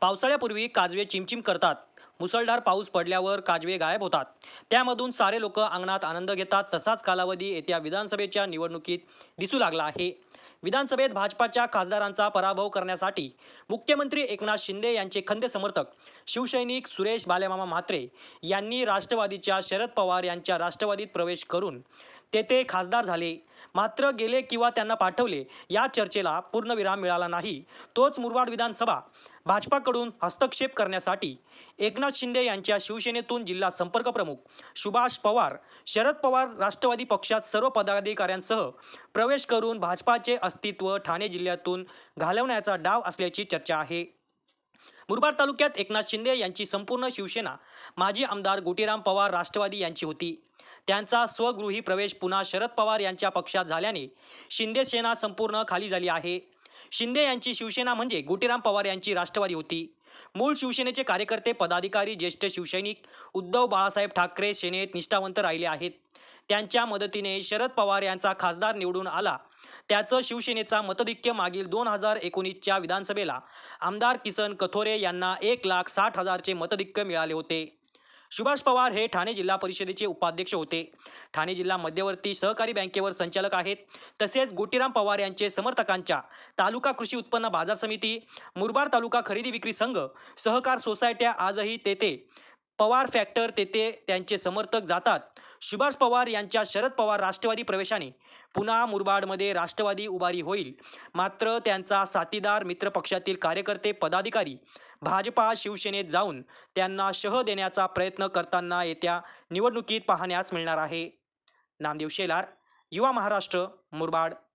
पावसाळ्यापूर्वी काजवे चिमचिम करतात मुसळधार पाऊस पडल्यावर काजवे गायब होतात त्यामधून सारे लोक अंगणात आनंद घेतात तसाच कालावधी येत्या विधानसभेच्या निवडणुकीत दिसू लागला आहे विधानसभेत भाजपाच्या खासदारांचा पराभव करण्यासाठी मुख्यमंत्री एकनाथ शिंदे यांचे खंदे समर्थक शिवसैनिक सुरेश बालेमामा म्हात्रे यांनी राष्ट्रवादीच्या शरद पवार यांच्या राष्ट्रवादीत प्रवेश करून तेथे खासदार झाले मात्र गेले किंवा त्यांना पाठवले या चर्चेला पूर्णविराम मिळाला नाही तोच मुरबाड विधानसभा भाजपाकडून हस्तक्षेप करण्यासाठी एकनाथ शिंदे यांच्या शिवसेनेतून जिल्हा संपर्क प्रमुख सुभाष पवार शरद पवार राष्ट्रवादी पक्षात सर्व पदाधिकाऱ्यांसह प्रवेश करून भाजपाचे अस्तित्व ठाणे जिल्ह्यातून घालवण्याचा डाव असल्याची चर्चा आहे मुरबाड तालुक्यात एकनाथ शिंदे यांची संपूर्ण शिवसेना माजी आमदार गोटीराम पवार राष्ट्रवादी यांची होती त्यांचा स्वगृही प्रवेश पुन्हा शरद पवार यांच्या पक्षात झाल्याने शिंदे सेना संपूर्ण खाली झाली आहे शिंदे यांची शिवसेना म्हणजे गुटीराम पवार यांची राष्ट्रवादी होती मूळ शिवसेनेचे कार्यकर्ते पदाधिकारी ज्येष्ठ शिवसैनिक उद्धव बाळासाहेब ठाकरे सेनेत निष्ठावंत राहिले आहेत त्यांच्या मदतीने शरद पवार यांचा खासदार निवडून आला त्याचं शिवसेनेचा मतधिक्य मागील दोन हजार एकोणीसच्या विधानसभेला आमदार किसन कथोरे यांना एक लाख साठ हजारचे मतधिक्य मिळाले होते सुभाष पवार हे ठाणे जिल्हा परिषदेचे उपाध्यक्ष होते ठाणे जिल्हा मध्यवर्ती सहकारी बँकेवर संचालक आहेत तसेच गोटीराम पवार यांचे समर्थकांच्या तालुका कृषी उत्पन्न बाजार समिती मुरबाड तालुका खरेदी विक्री संघ सहकार सोसायट्या आजही तेथे पवार फॅक्टर तेथे त्यांचे समर्थक जातात सुभाष पवार यांच्या शरद पवार राष्ट्रवादी प्रवेशाने पुन्हा मुरबाडमध्ये राष्ट्रवादी उभारी होईल मात्र त्यांचा साथीदार मित्रपक्षातील कार्यकर्ते पदाधिकारी भाजपा शिवसेनेत जाऊन त्यांना शह देण्याचा प्रयत्न करताना येत्या निवडणुकीत पाहण्यास मिळणार आहे नामदेव शेलार युवा महाराष्ट्र मुरबाड